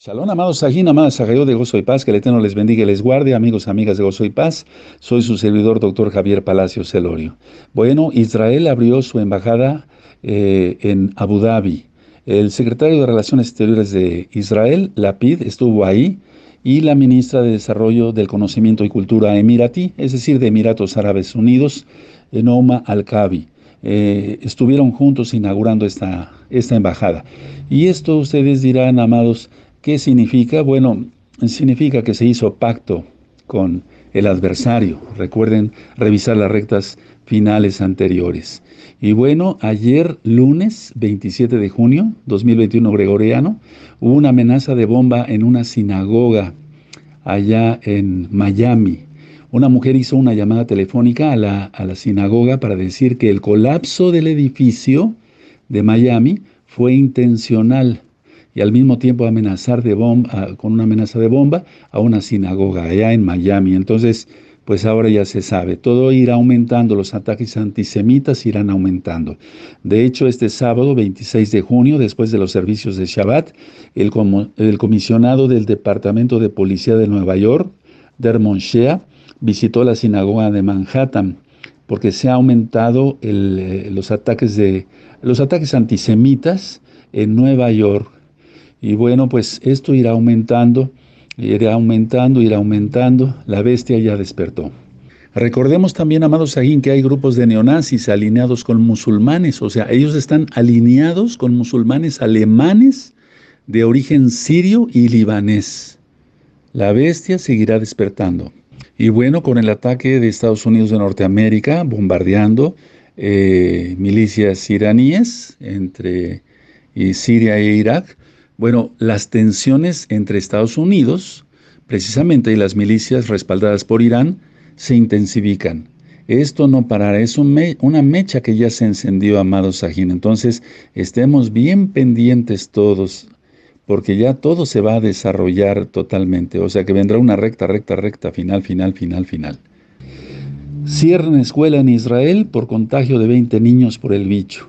Salón amados Sajín, amados de Gozo y Paz, que el Eterno les bendiga y les guarde, amigos, amigas de Gozo y Paz. Soy su servidor, doctor Javier Palacio Celorio. Bueno, Israel abrió su embajada eh, en Abu Dhabi. El secretario de Relaciones Exteriores de Israel, Lapid, estuvo ahí y la ministra de Desarrollo del Conocimiento y Cultura Emirati, es decir, de Emiratos Árabes Unidos, Enoma Al-Kabi. Eh, estuvieron juntos inaugurando esta, esta embajada. Y esto ustedes dirán, amados, ¿Qué significa? Bueno, significa que se hizo pacto con el adversario. Recuerden revisar las rectas finales anteriores. Y bueno, ayer lunes 27 de junio 2021 gregoriano, hubo una amenaza de bomba en una sinagoga allá en Miami. Una mujer hizo una llamada telefónica a la, a la sinagoga para decir que el colapso del edificio de Miami fue intencional y al mismo tiempo amenazar de bomba, ah, con una amenaza de bomba a una sinagoga allá en Miami. Entonces, pues ahora ya se sabe, todo irá aumentando, los ataques antisemitas irán aumentando. De hecho, este sábado 26 de junio, después de los servicios de Shabbat, el, comisionado del Departamento de Policía de Nueva York, Dermon Shea, visitó la sinagoga de Manhattan porque se ha aumentado eh, los ataques antisemitas en Nueva York y bueno, pues esto irá aumentando, irá aumentando, irá aumentando. La bestia ya despertó. Recordemos también, amados que hay grupos de neonazis alineados con musulmanes, o sea, ellos están alineados con musulmanes alemanes de origen sirio y libanés. La bestia seguirá despertando. Y bueno, con el ataque de Estados Unidos de Norteamérica, bombardeando eh, milicias iraníes entre Siria e Irak, bueno, las tensiones entre Estados Unidos, precisamente, y las milicias respaldadas por Irán se intensifican. Esto no parará, es una mecha que ya se encendió, amado Sajin. Entonces, estemos bien pendientes todos, porque ya todo se va a desarrollar totalmente. O sea que vendrá una recta, recta, recta, final, final, final, final. Cierren escuela en Israel por contagio de 20 niños por el bicho.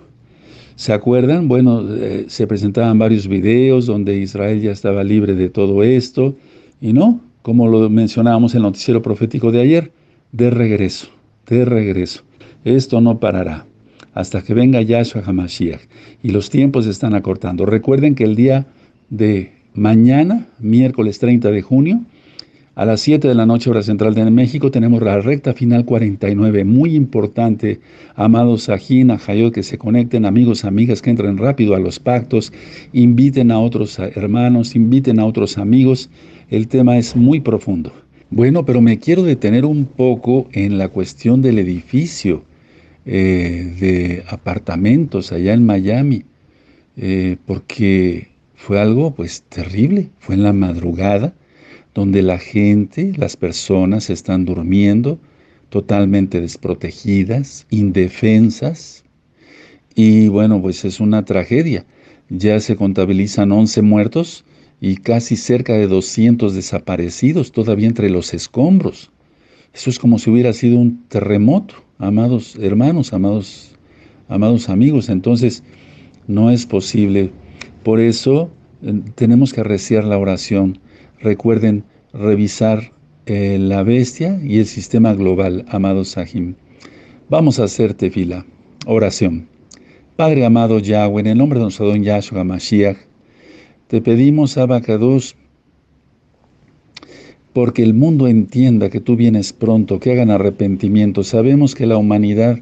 ¿Se acuerdan? Bueno, eh, se presentaban varios videos donde Israel ya estaba libre de todo esto, y no, como lo mencionábamos en el noticiero profético de ayer, de regreso, de regreso. Esto no parará hasta que venga Yahshua HaMashiach. Y los tiempos se están acortando. Recuerden que el día de mañana, miércoles 30 de junio, a las 7 de la noche, hora central de México, tenemos la recta final 49. Muy importante, amados Sajín, Ajayot, que se conecten, amigos, amigas, que entren rápido a los pactos, inviten a otros hermanos, inviten a otros amigos. El tema es muy profundo. Bueno, pero me quiero detener un poco en la cuestión del edificio eh, de apartamentos allá en Miami, eh, porque fue algo pues terrible, fue en la madrugada donde la gente, las personas están durmiendo totalmente desprotegidas, indefensas, y bueno, pues es una tragedia. Ya se contabilizan 11 muertos y casi cerca de 200 desaparecidos todavía entre los escombros. Eso es como si hubiera sido un terremoto, amados hermanos, amados, amados amigos. Entonces, no es posible. Por eso eh, tenemos que arreciar la oración Recuerden revisar eh, la bestia y el sistema global, amado Sahim. Vamos a hacerte fila, oración. Padre amado Yahweh, en el nombre de nuestro don Yahshua Mashiach, te pedimos, Abacados, porque el mundo entienda que tú vienes pronto, que hagan arrepentimiento. Sabemos que la humanidad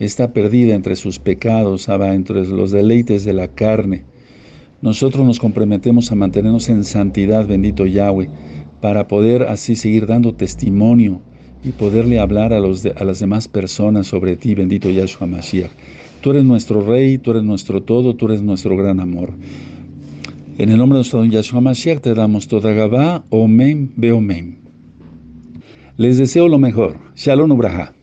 está perdida entre sus pecados, Abba, entre los deleites de la carne. Nosotros nos comprometemos a mantenernos en santidad, bendito Yahweh, para poder así seguir dando testimonio y poderle hablar a, los a las demás personas sobre ti, bendito Yahshua Mashiach. Tú eres nuestro Rey, tú eres nuestro todo, tú eres nuestro gran amor. En el nombre de nuestro don Yahshua Mashiach te damos toda Gabá, Omen, Beomen. Les deseo lo mejor. Shalom Ubraha.